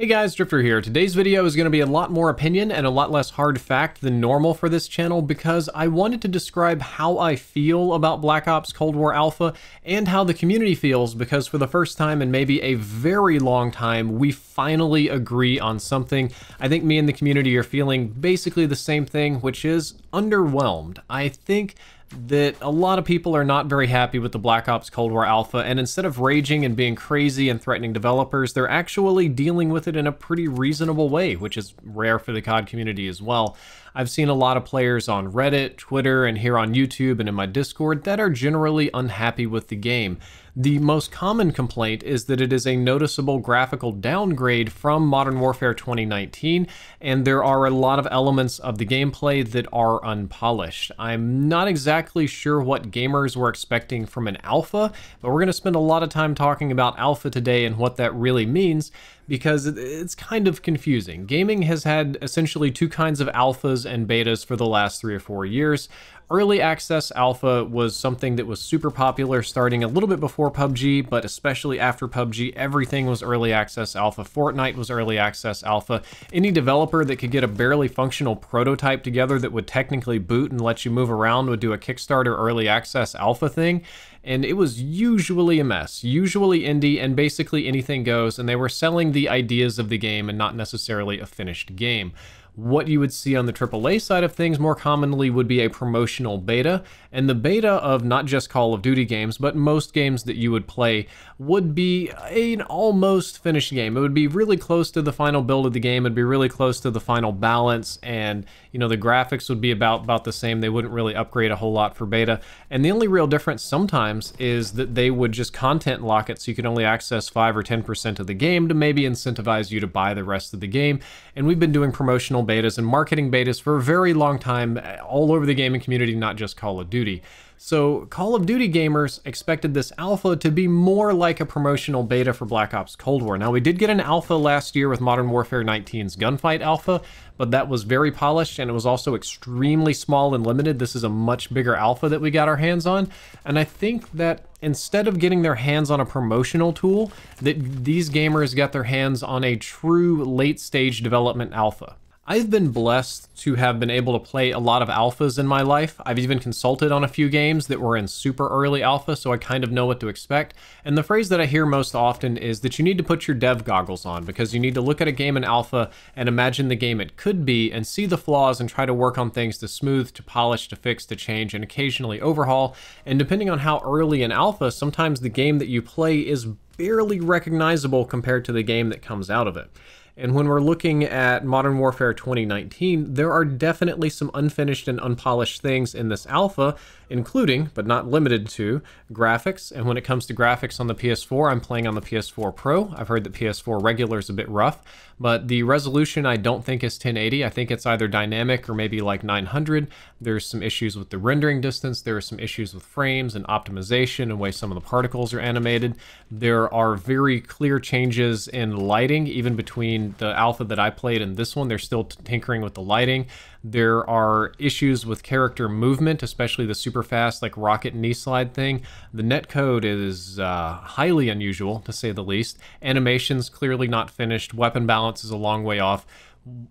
Hey guys, Drifter here. Today's video is going to be a lot more opinion and a lot less hard fact than normal for this channel because I wanted to describe how I feel about Black Ops Cold War Alpha and how the community feels because for the first time in maybe a very long time, we finally agree on something. I think me and the community are feeling basically the same thing, which is underwhelmed. I think that a lot of people are not very happy with the Black Ops Cold War Alpha, and instead of raging and being crazy and threatening developers, they're actually dealing with it in a pretty reasonable way, which is rare for the COD community as well. I've seen a lot of players on Reddit, Twitter, and here on YouTube and in my Discord that are generally unhappy with the game. The most common complaint is that it is a noticeable graphical downgrade from Modern Warfare 2019, and there are a lot of elements of the gameplay that are unpolished. I'm not exactly sure what gamers were expecting from an alpha, but we're going to spend a lot of time talking about alpha today and what that really means because it's kind of confusing. Gaming has had essentially two kinds of alphas and betas for the last three or four years. Early access alpha was something that was super popular starting a little bit before PUBG, but especially after PUBG, everything was early access alpha. Fortnite was early access alpha. Any developer that could get a barely functional prototype together that would technically boot and let you move around would do a Kickstarter early access alpha thing and it was usually a mess, usually indie, and basically anything goes, and they were selling the ideas of the game and not necessarily a finished game. What you would see on the AAA side of things more commonly would be a promotional beta, and the beta of not just Call of Duty games, but most games that you would play would be an almost finished game. It would be really close to the final build of the game, it'd be really close to the final balance, and you know the graphics would be about, about the same. They wouldn't really upgrade a whole lot for beta. And the only real difference sometimes is that they would just content lock it so you could only access 5 or 10% of the game to maybe incentivize you to buy the rest of the game. And we've been doing promotional betas and marketing betas for a very long time, all over the gaming community, not just Call of Duty. So, Call of Duty gamers expected this alpha to be more like a promotional beta for Black Ops Cold War. Now, we did get an alpha last year with Modern Warfare 19's Gunfight Alpha, but that was very polished and it was also extremely small and limited. This is a much bigger alpha that we got our hands on. And I think that instead of getting their hands on a promotional tool, that these gamers got their hands on a true late stage development alpha. I've been blessed to have been able to play a lot of alphas in my life. I've even consulted on a few games that were in super early alpha, so I kind of know what to expect. And the phrase that I hear most often is that you need to put your dev goggles on because you need to look at a game in alpha and imagine the game it could be and see the flaws and try to work on things to smooth, to polish, to fix, to change, and occasionally overhaul. And depending on how early in alpha, sometimes the game that you play is barely recognizable compared to the game that comes out of it. And when we're looking at Modern Warfare 2019, there are definitely some unfinished and unpolished things in this alpha including, but not limited to, graphics. And when it comes to graphics on the PS4, I'm playing on the PS4 Pro. I've heard that PS4 regular is a bit rough, but the resolution I don't think is 1080. I think it's either dynamic or maybe like 900. There's some issues with the rendering distance. There are some issues with frames and optimization and way some of the particles are animated. There are very clear changes in lighting, even between the alpha that I played and this one. They're still tinkering with the lighting. There are issues with character movement, especially the super fast like rocket knee slide thing. The netcode is uh, highly unusual to say the least. Animations clearly not finished. Weapon balance is a long way off.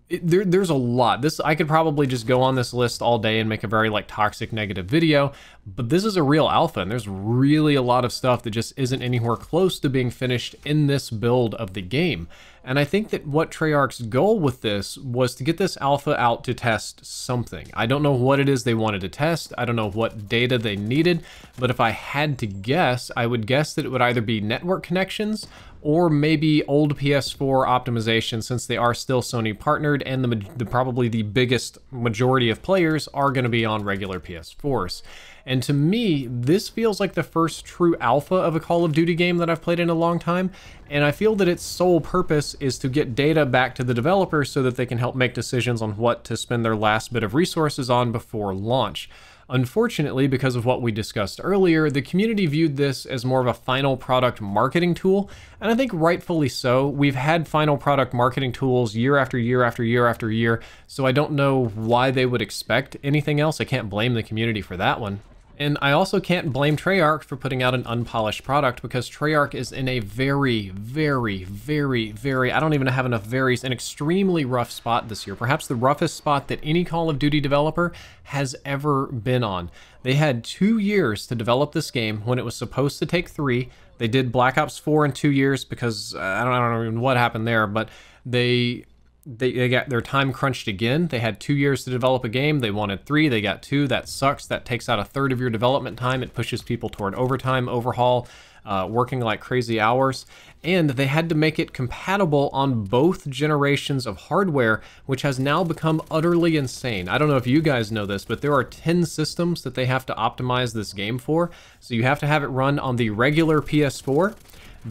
It, there, there's a lot. This I could probably just go on this list all day and make a very like toxic negative video, but this is a real alpha and there's really a lot of stuff that just isn't anywhere close to being finished in this build of the game. And I think that what Treyarch's goal with this was to get this alpha out to test something. I don't know what it is they wanted to test, I don't know what data they needed, but if I had to guess, I would guess that it would either be network connections or maybe old PS4 optimization since they are still Sony partnered and the, the probably the biggest majority of players are going to be on regular PS4s. And to me, this feels like the first true alpha of a Call of Duty game that I've played in a long time, and I feel that its sole purpose is to get data back to the developers so that they can help make decisions on what to spend their last bit of resources on before launch. Unfortunately, because of what we discussed earlier, the community viewed this as more of a final product marketing tool, and I think rightfully so. We've had final product marketing tools year after year after year after year, so I don't know why they would expect anything else. I can't blame the community for that one. And I also can't blame Treyarch for putting out an unpolished product because Treyarch is in a very, very, very, very, I don't even have enough varies, an extremely rough spot this year. Perhaps the roughest spot that any Call of Duty developer has ever been on. They had two years to develop this game when it was supposed to take three. They did Black Ops 4 in two years because uh, I, don't, I don't know what happened there, but they they, they got their time crunched again. They had two years to develop a game. They wanted three. They got two. That sucks. That takes out a third of your development time. It pushes people toward overtime, overhaul, uh, working like crazy hours. And they had to make it compatible on both generations of hardware, which has now become utterly insane. I don't know if you guys know this, but there are 10 systems that they have to optimize this game for. So you have to have it run on the regular PS4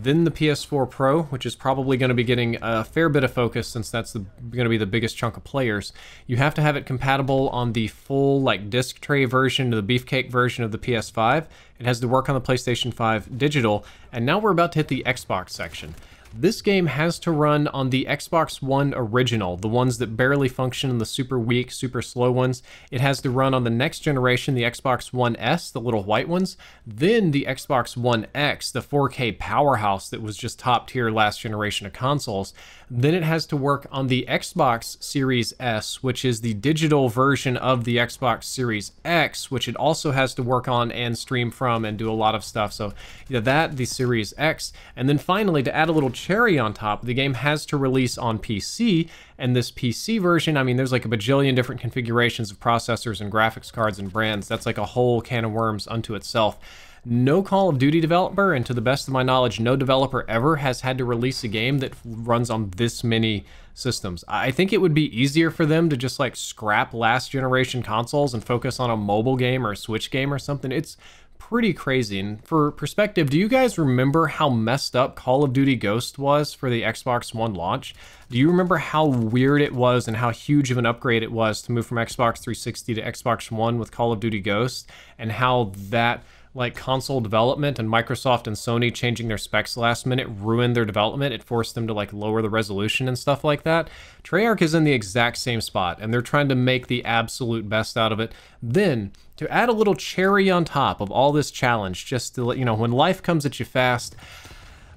then the PS4 Pro, which is probably going to be getting a fair bit of focus since that's going to be the biggest chunk of players. You have to have it compatible on the full like disc tray version, the beefcake version of the PS5. It has to work on the PlayStation 5 digital, and now we're about to hit the Xbox section. This game has to run on the Xbox One original, the ones that barely function, the super weak, super slow ones. It has to run on the next generation, the Xbox One S, the little white ones, then the Xbox One X, the 4K powerhouse that was just top tier last generation of consoles. Then it has to work on the Xbox Series S, which is the digital version of the Xbox Series X, which it also has to work on and stream from and do a lot of stuff. So you know, that, the Series X, and then finally to add a little cherry on top, the game has to release on PC. And this PC version, I mean, there's like a bajillion different configurations of processors and graphics cards and brands. That's like a whole can of worms unto itself. No Call of Duty developer, and to the best of my knowledge, no developer ever has had to release a game that runs on this many systems. I think it would be easier for them to just like scrap last generation consoles and focus on a mobile game or a Switch game or something. It's pretty crazy. And for perspective, do you guys remember how messed up Call of Duty Ghost was for the Xbox One launch? Do you remember how weird it was and how huge of an upgrade it was to move from Xbox 360 to Xbox One with Call of Duty Ghost and how that like console development and Microsoft and Sony changing their specs last minute ruined their development. It forced them to like lower the resolution and stuff like that. Treyarch is in the exact same spot and they're trying to make the absolute best out of it. Then to add a little cherry on top of all this challenge, just to let you know, when life comes at you fast,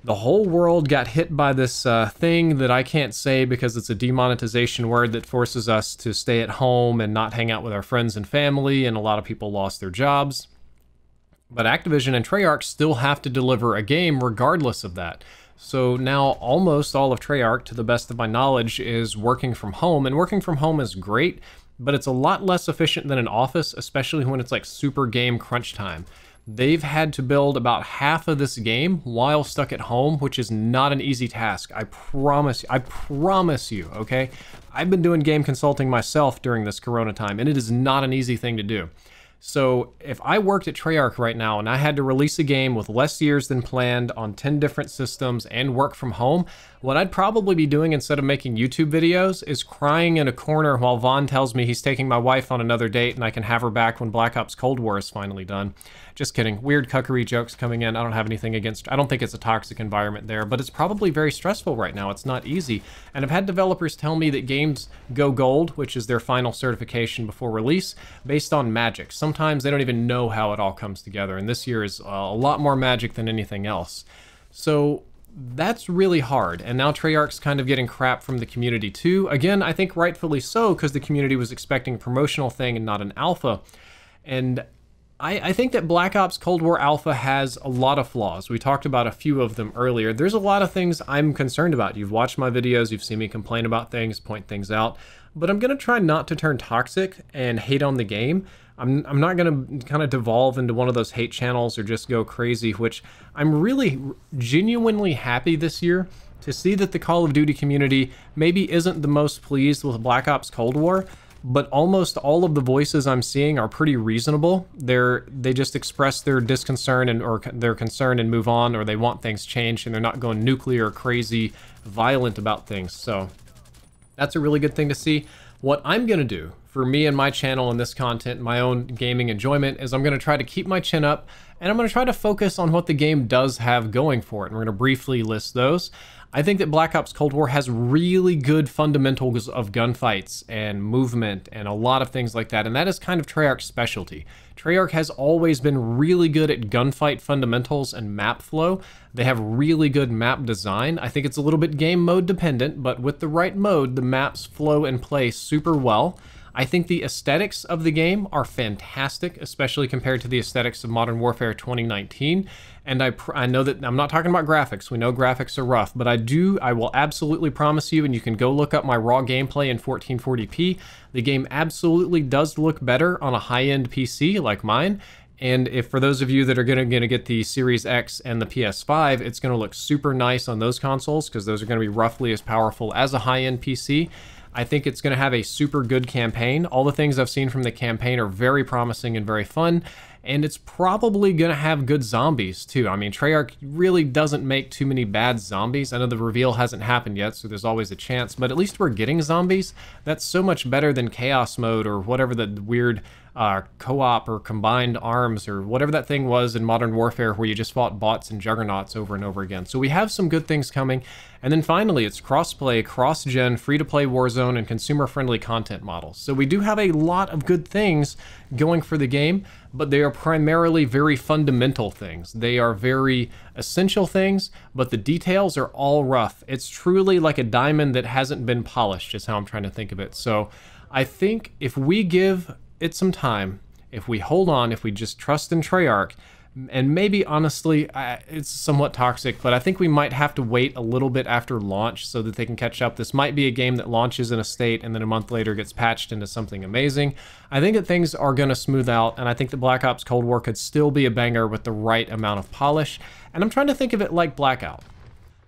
the whole world got hit by this uh, thing that I can't say because it's a demonetization word that forces us to stay at home and not hang out with our friends and family, and a lot of people lost their jobs. But Activision and Treyarch still have to deliver a game regardless of that. So now almost all of Treyarch, to the best of my knowledge, is working from home, and working from home is great, but it's a lot less efficient than an office, especially when it's like super game crunch time. They've had to build about half of this game while stuck at home, which is not an easy task. I promise you. I promise you, okay? I've been doing game consulting myself during this corona time, and it is not an easy thing to do. So if I worked at Treyarch right now and I had to release a game with less years than planned on 10 different systems and work from home, what I'd probably be doing instead of making YouTube videos is crying in a corner while Vaughn tells me he's taking my wife on another date and I can have her back when Black Ops Cold War is finally done. Just kidding. Weird cuckery jokes coming in. I don't have anything against... I don't think it's a toxic environment there, but it's probably very stressful right now. It's not easy. And I've had developers tell me that games go gold, which is their final certification before release, based on magic. Sometimes they don't even know how it all comes together, and this year is uh, a lot more magic than anything else. So that's really hard. And now Treyarch's kind of getting crap from the community too. Again, I think rightfully so, because the community was expecting a promotional thing and not an alpha. And I, I, think that Black Ops Cold War Alpha has a lot of flaws. We talked about a few of them earlier. There's a lot of things I'm concerned about. You've watched my videos, you've seen me complain about things, point things out, but I'm going to try not to turn toxic and hate on the game. I'm, I'm not going to kind of devolve into one of those hate channels or just go crazy, which I'm really genuinely happy this year to see that the Call of Duty community maybe isn't the most pleased with Black Ops Cold War but almost all of the voices I'm seeing are pretty reasonable. They're they just express their disconcern and or their concern and move on, or they want things changed, and they're not going nuclear crazy, violent about things. So that's a really good thing to see. What I'm gonna do for me and my channel and this content, my own gaming enjoyment, is I'm going to try to keep my chin up and I'm going to try to focus on what the game does have going for it. And we're going to briefly list those. I think that Black Ops Cold War has really good fundamentals of gunfights and movement and a lot of things like that, and that is kind of Treyarch's specialty. Treyarch has always been really good at gunfight fundamentals and map flow. They have really good map design. I think it's a little bit game mode dependent, but with the right mode, the maps flow and play super well. I think the aesthetics of the game are fantastic, especially compared to the aesthetics of Modern Warfare 2019. And I, I know that I'm not talking about graphics. We know graphics are rough, but I do, I will absolutely promise you, and you can go look up my raw gameplay in 1440p. The game absolutely does look better on a high end PC like mine. And if for those of you that are going to get the Series X and the PS5, it's going to look super nice on those consoles because those are going to be roughly as powerful as a high end PC. I think it's going to have a super good campaign. All the things I've seen from the campaign are very promising and very fun, and it's probably going to have good zombies too. I mean, Treyarch really doesn't make too many bad zombies. I know the reveal hasn't happened yet, so there's always a chance, but at least we're getting zombies. That's so much better than Chaos Mode or whatever the weird uh, co-op or combined arms or whatever that thing was in Modern Warfare where you just fought bots and juggernauts over and over again. So we have some good things coming. And then finally, it's cross-play, cross-gen, free-to-play Warzone, and consumer-friendly content models. So we do have a lot of good things going for the game, but they are primarily very fundamental things. They are very essential things, but the details are all rough. It's truly like a diamond that hasn't been polished is how I'm trying to think of it. So I think if we give it some time, if we hold on, if we just trust in Treyarch, and maybe honestly, I, it's somewhat toxic, but I think we might have to wait a little bit after launch so that they can catch up. This might be a game that launches in a state and then a month later gets patched into something amazing. I think that things are going to smooth out, and I think that Black Ops Cold War could still be a banger with the right amount of polish. And I'm trying to think of it like Blackout.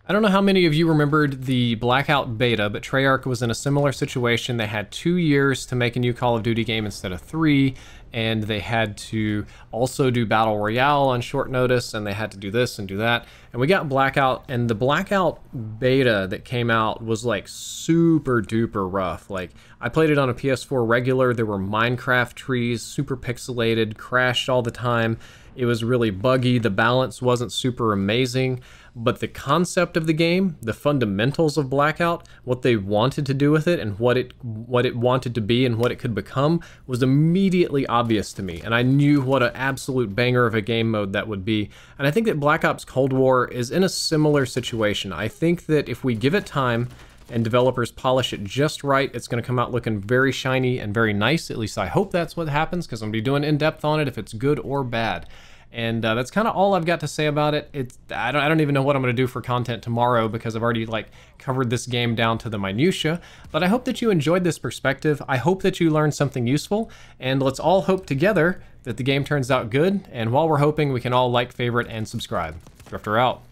I don't know how many of you remembered the Blackout beta, but Treyarch was in a similar situation. They had two years to make a new Call of Duty game instead of three, and they had to also do Battle Royale on short notice, and they had to do this and do that. And we got Blackout, and the Blackout beta that came out was like super duper rough. Like, I played it on a PS4 regular, there were Minecraft trees, super pixelated, crashed all the time it was really buggy, the balance wasn't super amazing, but the concept of the game, the fundamentals of Blackout, what they wanted to do with it and what it what it wanted to be and what it could become was immediately obvious to me, and I knew what an absolute banger of a game mode that would be. And I think that Black Ops Cold War is in a similar situation. I think that if we give it time, and developers polish it just right, it's going to come out looking very shiny and very nice. At least I hope that's what happens because I'm going to be doing in-depth on it if it's good or bad. And uh, that's kind of all I've got to say about it. It's I don't, I don't even know what I'm going to do for content tomorrow because I've already like covered this game down to the minutia. But I hope that you enjoyed this perspective. I hope that you learned something useful. And let's all hope together that the game turns out good. And while we're hoping, we can all like, favorite, and subscribe. Drifter out.